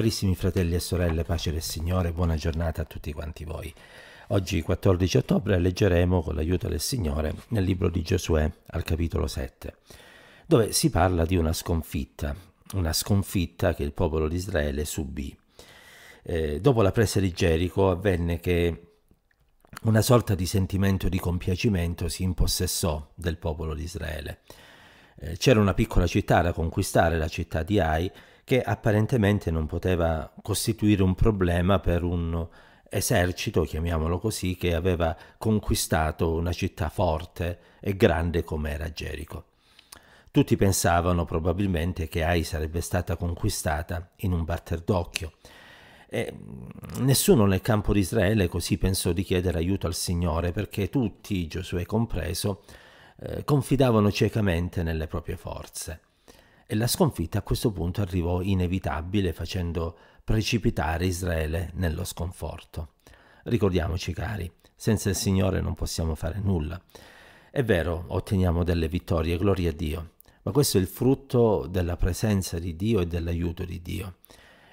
Carissimi fratelli e sorelle, pace del Signore, buona giornata a tutti quanti voi. Oggi 14 ottobre leggeremo con l'aiuto del Signore nel libro di Giosuè al capitolo 7, dove si parla di una sconfitta, una sconfitta che il popolo di Israele subì. Eh, dopo la presa di Gerico avvenne che una sorta di sentimento di compiacimento si impossessò del popolo di Israele. Eh, c'era una piccola città da conquistare, la città di Ai, che apparentemente non poteva costituire un problema per un esercito, chiamiamolo così, che aveva conquistato una città forte e grande come era Gerico. Tutti pensavano probabilmente che Ai sarebbe stata conquistata in un batter d'occhio. E mm, nessuno nel campo di Israele così pensò di chiedere aiuto al Signore perché tutti, Giosuè compreso, eh, confidavano ciecamente nelle proprie forze. E la sconfitta a questo punto arrivò inevitabile facendo precipitare Israele nello sconforto. Ricordiamoci cari, senza il Signore non possiamo fare nulla. È vero, otteniamo delle vittorie, gloria a Dio, ma questo è il frutto della presenza di Dio e dell'aiuto di Dio.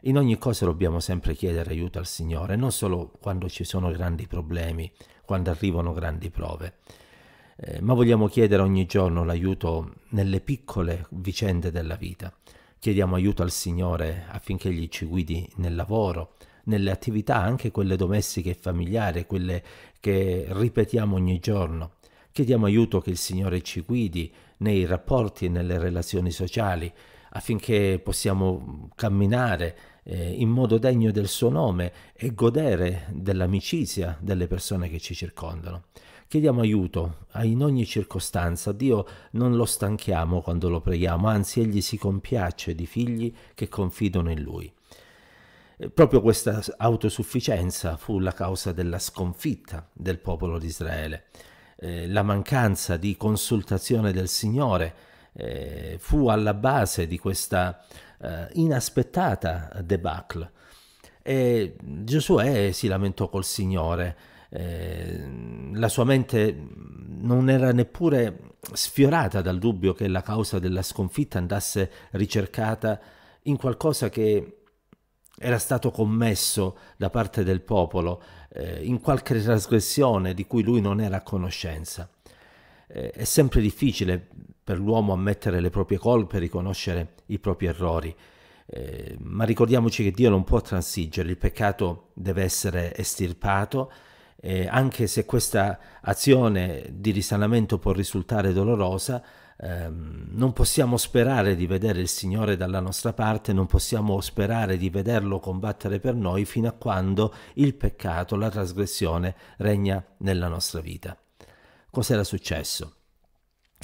In ogni cosa dobbiamo sempre chiedere aiuto al Signore, non solo quando ci sono grandi problemi, quando arrivano grandi prove eh, ma vogliamo chiedere ogni giorno l'aiuto nelle piccole vicende della vita. Chiediamo aiuto al Signore affinché Egli ci guidi nel lavoro, nelle attività, anche quelle domestiche e familiari, quelle che ripetiamo ogni giorno. Chiediamo aiuto che il Signore ci guidi nei rapporti e nelle relazioni sociali, affinché possiamo camminare eh, in modo degno del suo nome e godere dell'amicizia delle persone che ci circondano. Chiediamo aiuto in ogni circostanza. Dio non lo stanchiamo quando lo preghiamo, anzi egli si compiace di figli che confidano in lui. Proprio questa autosufficienza fu la causa della sconfitta del popolo di Israele. Eh, la mancanza di consultazione del Signore eh, fu alla base di questa eh, inaspettata debacle. E Giosuè si lamentò col Signore Ehm, la sua mente non era neppure sfiorata dal dubbio che la causa della sconfitta andasse ricercata in qualcosa che era stato commesso da parte del popolo, eh, in qualche trasgressione di cui lui non era a conoscenza. Eh, è sempre difficile per l'uomo ammettere le proprie colpe, e riconoscere i propri errori. Eh, ma ricordiamoci che Dio non può transigere, il peccato deve essere estirpato eh, anche se questa azione di risanamento può risultare dolorosa, ehm, non possiamo sperare di vedere il Signore dalla nostra parte, non possiamo sperare di vederlo combattere per noi fino a quando il peccato, la trasgressione regna nella nostra vita. Cos'era successo?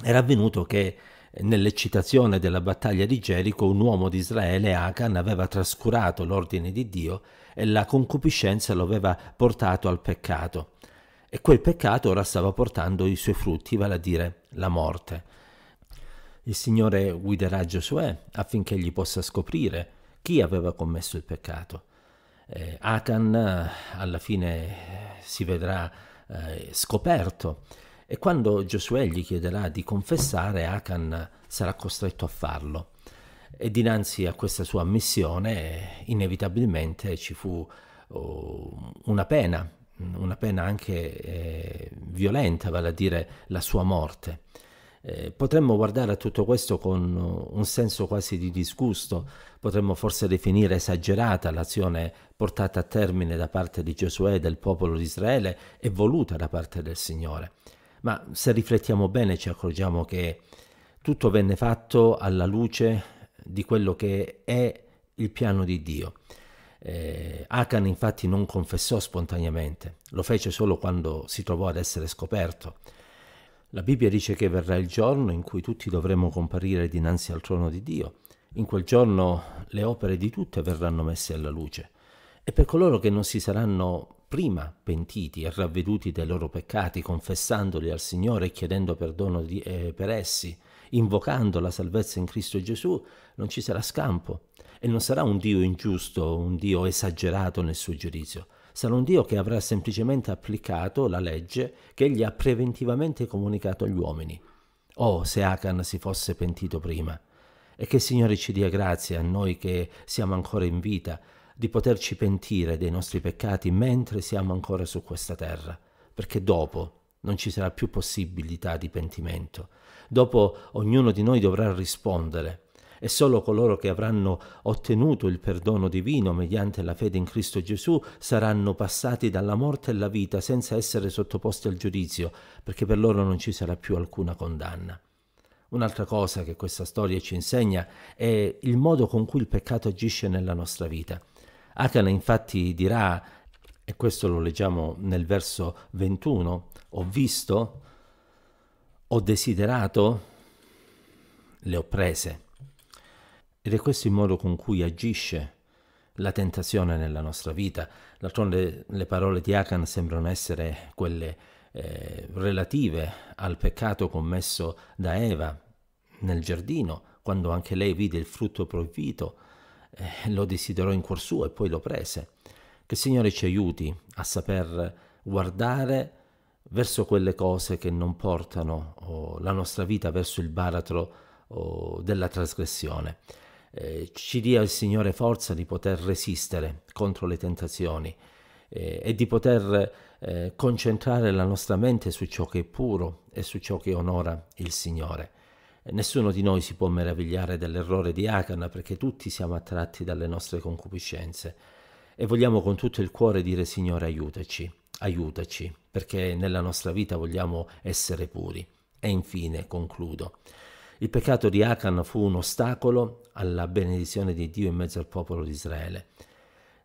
Era avvenuto che Nell'eccitazione della battaglia di Gerico un uomo di Israele, Acan, aveva trascurato l'ordine di Dio e la concupiscenza lo aveva portato al peccato. E quel peccato ora stava portando i suoi frutti, vale a dire la morte. Il Signore guiderà Giosuè eh, affinché gli possa scoprire chi aveva commesso il peccato. Eh, Akan alla fine eh, si vedrà eh, scoperto e quando Giosuè gli chiederà di confessare, Akan sarà costretto a farlo. E dinanzi a questa sua ammissione, inevitabilmente ci fu oh, una pena, una pena anche eh, violenta, vale a dire la sua morte. Eh, potremmo guardare a tutto questo con oh, un senso quasi di disgusto, potremmo forse definire esagerata l'azione portata a termine da parte di Giosuè e del popolo di Israele e voluta da parte del Signore ma se riflettiamo bene ci accorgiamo che tutto venne fatto alla luce di quello che è il piano di Dio. Eh, Akan infatti non confessò spontaneamente, lo fece solo quando si trovò ad essere scoperto. La Bibbia dice che verrà il giorno in cui tutti dovremo comparire dinanzi al trono di Dio. In quel giorno le opere di tutte verranno messe alla luce e per coloro che non si saranno prima pentiti e ravveduti dei loro peccati, confessandoli al Signore e chiedendo perdono di, eh, per essi, invocando la salvezza in Cristo Gesù, non ci sarà scampo e non sarà un Dio ingiusto, un Dio esagerato nel suo giudizio. Sarà un Dio che avrà semplicemente applicato la legge che egli ha preventivamente comunicato agli uomini. Oh, se Akan si fosse pentito prima! E che il Signore ci dia grazia a noi che siamo ancora in vita, di poterci pentire dei nostri peccati mentre siamo ancora su questa terra, perché dopo non ci sarà più possibilità di pentimento. Dopo ognuno di noi dovrà rispondere e solo coloro che avranno ottenuto il perdono divino mediante la fede in Cristo Gesù saranno passati dalla morte alla vita senza essere sottoposti al giudizio, perché per loro non ci sarà più alcuna condanna. Un'altra cosa che questa storia ci insegna è il modo con cui il peccato agisce nella nostra vita. Akane infatti dirà, e questo lo leggiamo nel verso 21, ho visto, ho desiderato le ho prese. Ed è questo il modo con cui agisce la tentazione nella nostra vita. D'altronde le parole di Akan sembrano essere quelle eh, relative al peccato commesso da Eva nel giardino, quando anche lei vide il frutto proibito eh, lo desiderò in cuor suo e poi lo prese. Che il Signore ci aiuti a saper guardare verso quelle cose che non portano oh, la nostra vita verso il baratro oh, della trasgressione. Eh, ci dia il Signore forza di poter resistere contro le tentazioni eh, e di poter eh, concentrare la nostra mente su ciò che è puro e su ciò che onora il Signore. Nessuno di noi si può meravigliare dell'errore di Acana perché tutti siamo attratti dalle nostre concupiscenze e vogliamo con tutto il cuore dire Signore aiutaci, aiutaci, perché nella nostra vita vogliamo essere puri. E infine concludo. Il peccato di Achan fu un ostacolo alla benedizione di Dio in mezzo al popolo di Israele.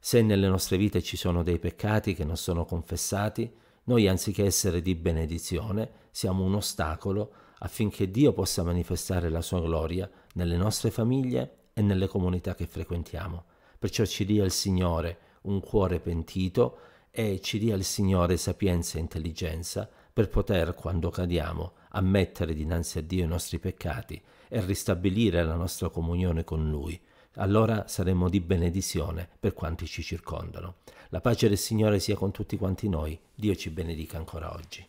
Se nelle nostre vite ci sono dei peccati che non sono confessati, noi anziché essere di benedizione siamo un ostacolo affinché Dio possa manifestare la sua gloria nelle nostre famiglie e nelle comunità che frequentiamo. Perciò ci dia il Signore un cuore pentito e ci dia il Signore sapienza e intelligenza per poter, quando cadiamo, ammettere dinanzi a Dio i nostri peccati e ristabilire la nostra comunione con Lui. Allora saremo di benedizione per quanti ci circondano. La pace del Signore sia con tutti quanti noi. Dio ci benedica ancora oggi.